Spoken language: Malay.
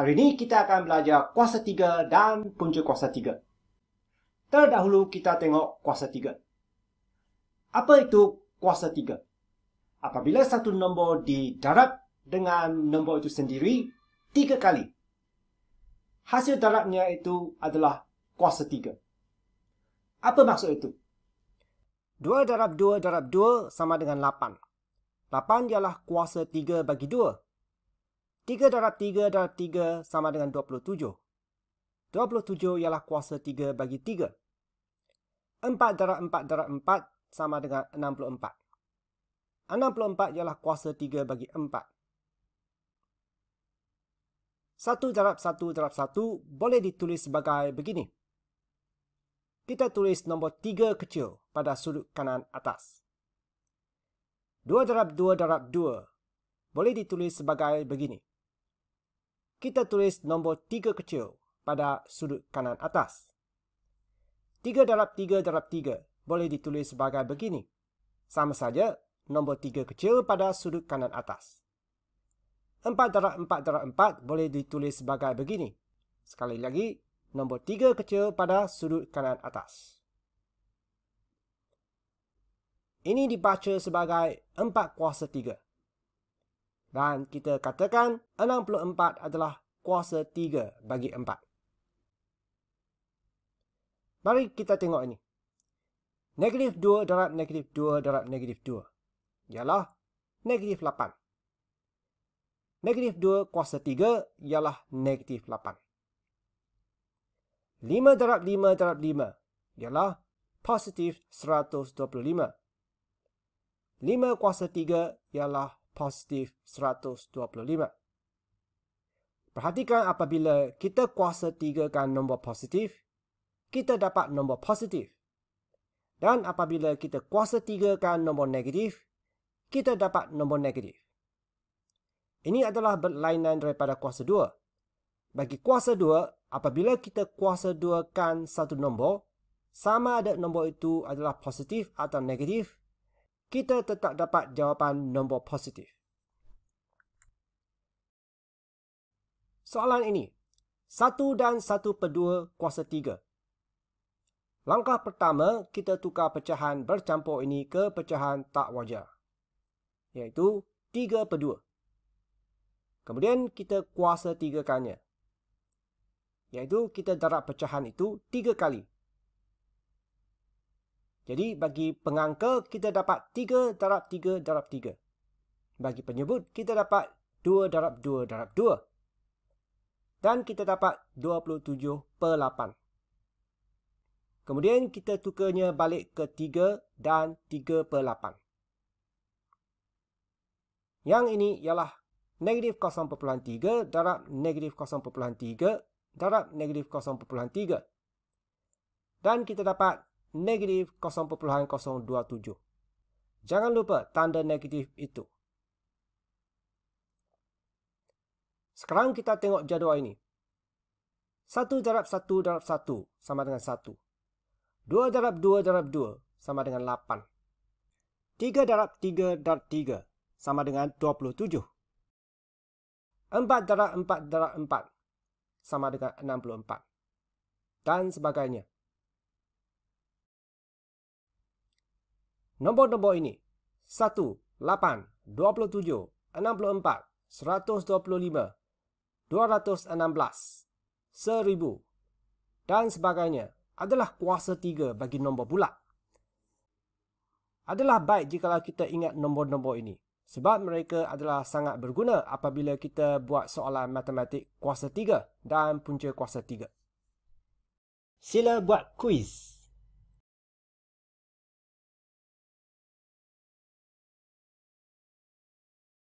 Hari ini kita akan belajar kuasa tiga dan punca kuasa 3. Terdahulu kita tengok kuasa tiga. Apa itu kuasa tiga? Apabila satu nombor didarab dengan nombor itu sendiri tiga kali, hasil darabnya itu adalah kuasa tiga. Apa maksud itu? Dua darab dua darab dua sama dengan lapan. Lapan ialah kuasa tiga bagi dua. 3 darab 3 darab 3 sama dengan 27. 27 ialah kuasa 3 bagi 3. 4 darab 4 darab 4 sama dengan 64. 64 ialah kuasa 3 bagi 4. 1 darab 1 darab 1 boleh ditulis sebagai begini. Kita tulis nombor 3 kecil pada sudut kanan atas. 2 darab 2 darab 2 boleh ditulis sebagai begini kita tulis nombor tiga kecil pada sudut kanan atas. Tiga darab tiga darab tiga boleh ditulis sebagai begini. Sama saja, nombor tiga kecil pada sudut kanan atas. Empat darab empat darab empat boleh ditulis sebagai begini. Sekali lagi, nombor tiga kecil pada sudut kanan atas. Ini dibaca sebagai empat kuasa tiga dan kita katakan 64 adalah kuasa 3 bagi 4. Mari kita tengok ini. Negatif 2 darab negatif 2 darab negatif 2. Ialah negatif 8. Negatif 2 kuasa 3 ialah negatif 8. 5 darab 5 darab 5 ialah positif 125. 5 kuasa 3 ialah positif 125. Perhatikan apabila kita kuasa tiga kan nombor positif, kita dapat nombor positif. Dan apabila kita kuasa tiga kan nombor negatif, kita dapat nombor negatif. Ini adalah berlainan daripada kuasa dua. Bagi kuasa dua, apabila kita kuasa dua kan satu nombor, sama ada nombor itu adalah positif atau negatif, kita tetap dapat jawapan nombor positif. Soalan ini, 1 dan 1 per 2 kuasa 3. Langkah pertama, kita tukar pecahan bercampur ini ke pecahan tak wajar, iaitu 3 per 2. Kemudian, kita kuasa 3-kannya, iaitu kita darab pecahan itu 3 kali jadi bagi pengangka kita dapat 3 darab 3 darab 3. Bagi penyebut kita dapat 2 darab 2 darab 2. Dan kita dapat 27 per 8. Kemudian kita tukarnya balik ke 3 dan 3 per 8. Yang ini ialah negatif 0.3 darab negatif 0.3 darab negatif 0.3. Dan kita dapat 0.3 negatif 0.027. Jangan lupa tanda negatif itu. Sekarang kita tengok jadual ini. 1 darab 1 darab 1 sama dengan 1. 2 darab 2 darab 2 sama dengan 8. 3 darab 3 darab 3 sama dengan 27. 4 darab 4 darab 4 sama dengan 64. Dan sebagainya. Nombor-nombor ini 1, 8, 27, 64, 125, 216, seribu dan sebagainya adalah kuasa tiga bagi nombor bulat. Adalah baik jika kita ingat nombor-nombor ini sebab mereka adalah sangat berguna apabila kita buat soalan matematik kuasa tiga dan punca kuasa tiga. Sila buat kuis.